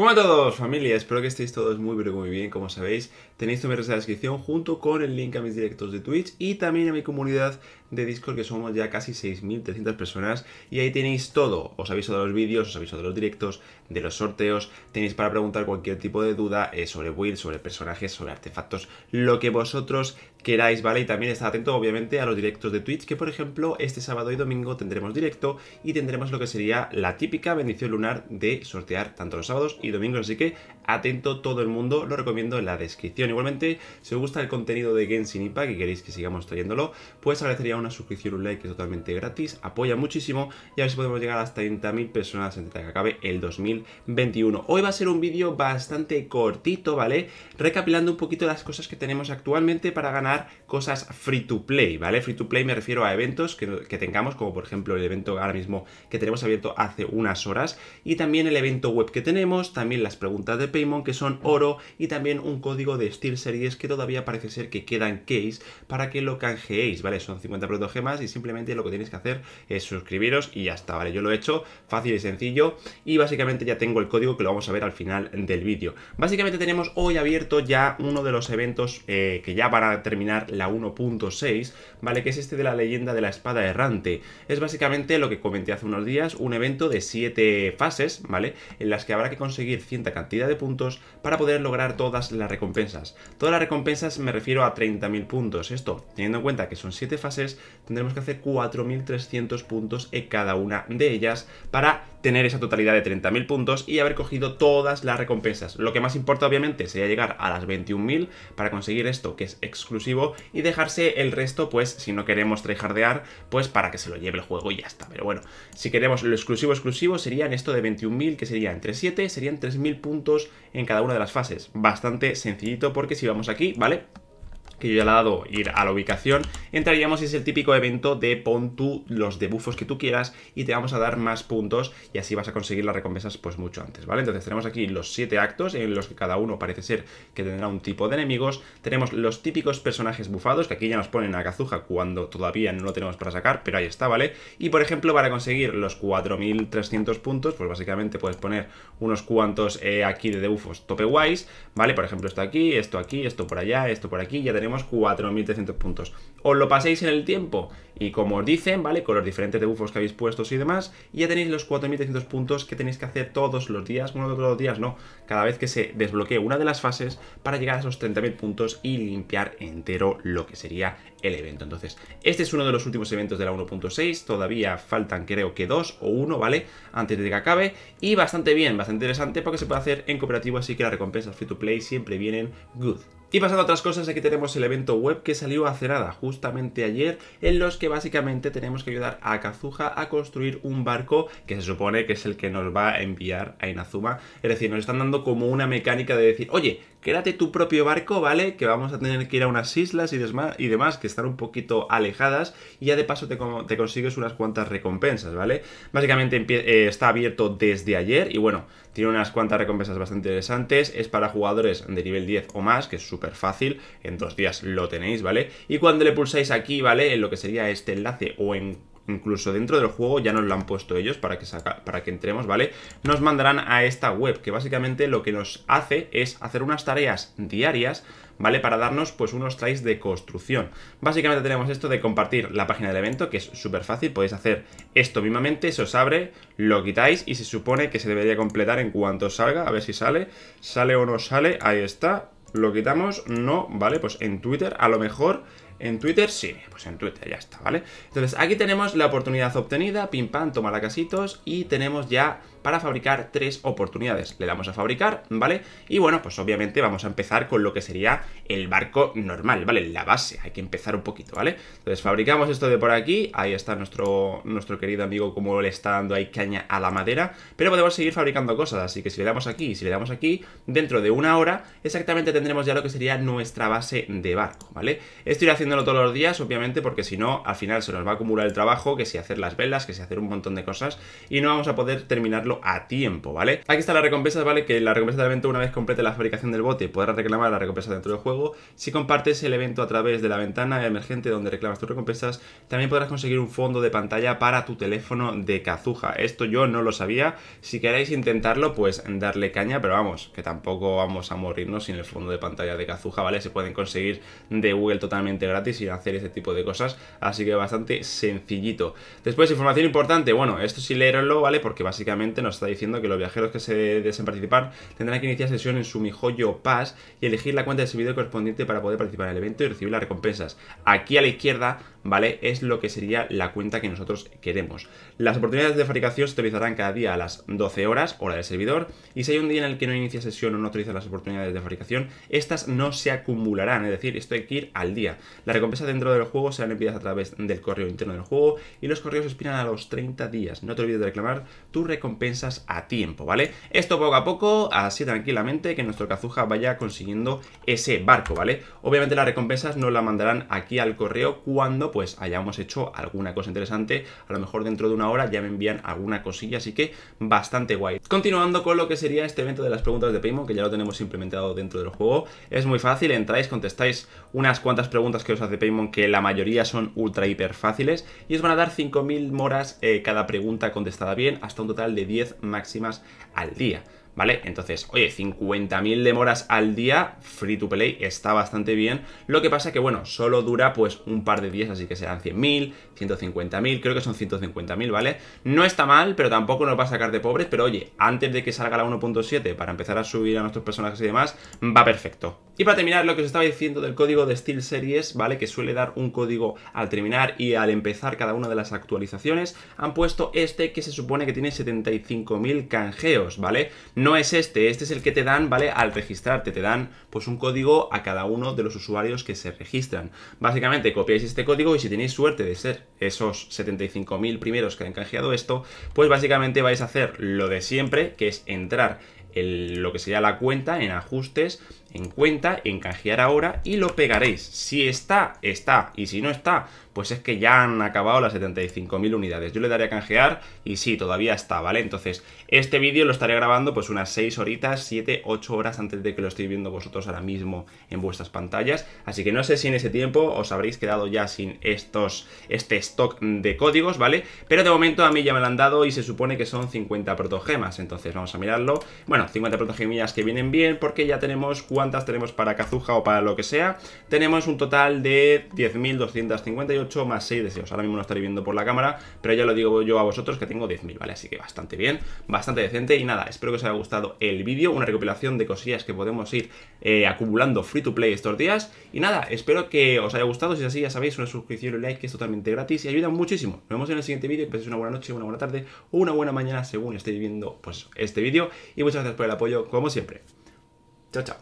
Hola a todos familia, espero que estéis todos muy pero muy bien, como sabéis tenéis tu la descripción junto con el link a mis directos de Twitch y también a mi comunidad de Discord que somos ya casi 6.300 personas y ahí tenéis todo, os aviso de los vídeos, os aviso de los directos, de los sorteos, tenéis para preguntar cualquier tipo de duda eh, sobre builds, sobre personajes, sobre artefactos, lo que vosotros queráis, ¿vale? Y también estar atento, obviamente, a los directos de Twitch, que por ejemplo, este sábado y domingo tendremos directo y tendremos lo que sería la típica bendición lunar de sortear tanto los sábados y domingos, así que atento todo el mundo, lo recomiendo en la descripción. Igualmente, si os gusta el contenido de Genshin Impact y queréis que sigamos trayéndolo, pues agradecería una suscripción, un like, que es totalmente gratis, apoya muchísimo y a ver si podemos llegar a las 30.000 personas antes de que acabe el 2021. Hoy va a ser un vídeo bastante cortito, ¿vale? Recapilando un poquito las cosas que tenemos actualmente para ganar cosas free to play, ¿vale? Free to play me refiero a eventos que, tengamos, como por ejemplo el evento ahora mismo que tenemos abierto hace unas horas, y también el evento web que tenemos, también las preguntas de Paymon que son oro, y también un código de Steel Series que todavía parece ser que quedan case para que lo canjeéis, ¿vale? Son 50 gemas y simplemente lo que tenéis que hacer es suscribiros y ya está, ¿vale? Yo lo he hecho fácil y sencillo, y básicamente ya tengo el código que lo vamos a ver al final del vídeo. Básicamente tenemos hoy abierto ya uno de los eventos eh, que ya van a terminar la 1.6, ¿vale? Que es este de la leyenda de la espada errante. Es básicamente lo que comenté hace unos días, un evento de 7 fases, ¿vale? En las que habrá que conseguir cierta cantidad de puntos para poder lograr todas las recompensas. Todas las recompensas me refiero a 30.000 puntos. Esto, teniendo en cuenta que son 7 fases, tendremos que hacer 4.300 puntos en cada una de ellas para tener esa totalidad de 30.000 puntos y haber cogido todas las recompensas. Lo que más importa obviamente sería llegar a las 21.000 para conseguir esto que es exclusivo y dejarse el resto pues si no queremos trejardear, pues para que se lo lleve el juego y ya está. Pero bueno, si queremos lo exclusivo exclusivo serían esto de 21.000 que sería entre 7, serían 3.000 puntos en cada una de las fases. Bastante sencillito porque si vamos aquí, ¿vale? que yo ya le he dado ir a la ubicación, entraríamos, y es el típico evento de pon tú los debufos que tú quieras y te vamos a dar más puntos y así vas a conseguir las recompensas pues mucho antes, ¿vale? Entonces tenemos aquí los siete actos en los que cada uno parece ser que tendrá un tipo de enemigos, tenemos los típicos personajes bufados, que aquí ya nos ponen a Cazuja cuando todavía no lo tenemos para sacar, pero ahí está, ¿vale? Y por ejemplo, para conseguir los 4300 puntos, pues básicamente puedes poner unos cuantos eh, aquí de debufos tope guays, ¿vale? Por ejemplo, esto aquí, esto aquí, esto por allá, esto por aquí, ya tenemos mil 4.300 puntos. Os lo paséis en el tiempo y como os dicen, ¿vale? Con los diferentes debufos que habéis puestos y demás, ya tenéis los 4.300 puntos que tenéis que hacer todos los días, de todos los días no, cada vez que se desbloquee una de las fases para llegar a esos 30.000 puntos y limpiar entero lo que sería el evento. Entonces, este es uno de los últimos eventos de la 1.6, todavía faltan creo que dos o uno, ¿vale? Antes de que acabe, y bastante bien, bastante interesante porque se puede hacer en cooperativo, así que las recompensas free to play siempre vienen good. Y pasando a otras cosas, aquí tenemos el evento web que salió hace nada, justamente ayer, en los que básicamente tenemos que ayudar a Kazuha a construir un barco que se supone que es el que nos va a enviar a Inazuma. Es decir, nos están dando como una mecánica de decir, oye, quédate tu propio barco, ¿vale? Que vamos a tener que ir a unas islas y, y demás que están un poquito alejadas y ya de paso te, te consigues unas cuantas recompensas, ¿vale? Básicamente eh, está abierto desde ayer y bueno, tiene unas cuantas recompensas bastante interesantes. Es para jugadores de nivel 10 o más, que es súper fácil. En dos días lo tenéis, ¿vale? Y cuando le pulsáis aquí, ¿vale? En lo que sería este enlace o en incluso dentro del juego, ya nos lo han puesto ellos para que, para que entremos, ¿vale? Nos mandarán a esta web, que básicamente lo que nos hace es hacer unas tareas diarias ¿vale? Para darnos pues unos trays de construcción. Básicamente tenemos esto de compartir la página del evento, que es súper fácil, podéis hacer esto mismamente, se os abre, lo quitáis y se supone que se debería completar en cuanto salga, a ver si sale, sale o no sale, ahí está, lo quitamos, no, ¿vale? Pues en Twitter a lo mejor ¿En Twitter? Sí, pues en Twitter ya está, ¿vale? Entonces aquí tenemos la oportunidad obtenida, pim pam, toma la casitos y tenemos ya para fabricar tres oportunidades. Le damos a fabricar, ¿vale? Y bueno, pues obviamente vamos a empezar con lo que sería el barco normal, ¿vale? La base, hay que empezar un poquito, ¿vale? Entonces fabricamos esto de por aquí, ahí está nuestro, nuestro querido amigo como le está dando ahí caña a la madera, pero podemos seguir fabricando cosas, así que si le damos aquí y si le damos aquí, dentro de una hora exactamente tendremos ya lo que sería nuestra base de barco, ¿vale? Estoy haciéndolo todos los días, obviamente, porque si no, al final se nos va a acumular el trabajo, que si hacer las velas, que si hacer un montón de cosas, y no vamos a poder terminarlo a tiempo, ¿vale? Aquí está las recompensa, ¿vale? Que la recompensa del evento, una vez complete la fabricación del bote, podrás reclamar la recompensa dentro del juego. Si compartes el evento a través de la ventana emergente donde reclamas tus recompensas, también podrás conseguir un fondo de pantalla para tu teléfono de Cazuja Esto yo no lo sabía. Si queréis intentarlo, pues darle caña, pero vamos, que tampoco vamos a morirnos sin el fondo de pantalla de Cazuja, ¿vale? Se pueden conseguir de Google totalmente gratis y hacer ese tipo de cosas, así que bastante sencillito. Después, información importante, bueno, esto sí leerlo, ¿vale? Porque básicamente nos está diciendo que los viajeros que se deseen participar tendrán que iniciar sesión en su mijoyo Pass y elegir la cuenta de servidor correspondiente para poder participar en el evento y recibir las recompensas. Aquí a la izquierda ¿vale? Es lo que sería la cuenta que nosotros queremos. Las oportunidades de fabricación se utilizarán cada día a las 12 horas, hora del servidor, y si hay un día en el que no inicia sesión o no utiliza las oportunidades de fabricación, estas no se acumularán, es decir, esto hay que ir al día. La recompensa dentro del juego serán enviadas a través del correo interno del juego y los correos expiran a los 30 días. No te olvides de reclamar tus recompensas a tiempo, ¿vale? Esto poco a poco, así tranquilamente, que nuestro Kazuja vaya consiguiendo ese barco, ¿vale? Obviamente las recompensas no las mandarán aquí al correo cuando pues hayamos hecho alguna cosa interesante. A lo mejor dentro de una hora ya me envían alguna cosilla, así que bastante guay. Continuando con lo que sería este evento de las preguntas de Paymon, que ya lo tenemos implementado dentro del juego, es muy fácil, entráis, contestáis unas cuantas preguntas que os hace Paymon, que la mayoría son ultra hiper fáciles, y os van a dar 5.000 moras eh, cada pregunta contestada bien, hasta un total de 10 máximas al día. ¿vale? Entonces, oye, 50.000 demoras al día, free to play, está bastante bien. Lo que pasa que, bueno, solo dura pues un par de días, así que serán 100.000, 150.000, creo que son 150.000, ¿vale? No está mal, pero tampoco nos va a sacar de pobres, pero oye, antes de que salga la 1.7 para empezar a subir a nuestros personajes y demás, va perfecto. Y para terminar, lo que os estaba diciendo del código de Steel Series, ¿vale? Que suele dar un código al terminar y al empezar cada una de las actualizaciones, han puesto este que se supone que tiene 75.000 canjeos, ¿vale? No es este, este es el que te dan, ¿vale? Al registrarte, te dan pues un código a cada uno de los usuarios que se registran. Básicamente copiáis este código y si tenéis suerte de ser esos 75.000 primeros que han canjeado esto, pues básicamente vais a hacer lo de siempre, que es entrar en lo que sería la cuenta en ajustes en cuenta, en canjear ahora y lo pegaréis. Si está, está. Y si no está, pues es que ya han acabado las 75.000 unidades. Yo le daré a canjear y sí, todavía está, ¿vale? Entonces, este vídeo lo estaré grabando pues unas 6 horitas, 7, 8 horas antes de que lo estéis viendo vosotros ahora mismo en vuestras pantallas. Así que no sé si en ese tiempo os habréis quedado ya sin estos, este stock de códigos, ¿vale? Pero de momento a mí ya me lo han dado y se supone que son 50 protogemas. Entonces, vamos a mirarlo. Bueno, 50 protogemas que vienen bien porque ya tenemos 4 Cuántas tenemos para Cazuja o para lo que sea, tenemos un total de 10.258 más 6 deseos. Ahora mismo no estaré viendo por la cámara, pero ya lo digo yo a vosotros que tengo 10.000, ¿vale? Así que bastante bien, bastante decente. Y nada, espero que os haya gustado el vídeo, una recopilación de cosillas que podemos ir eh, acumulando free to play estos días. Y nada, espero que os haya gustado. Si es así, ya sabéis, una suscripción y un like que es totalmente gratis y ayuda muchísimo. Nos vemos en el siguiente vídeo. Que paséis una buena noche, una buena tarde una buena mañana según estéis viendo pues, este vídeo. Y muchas gracias por el apoyo, como siempre. Chao, chao.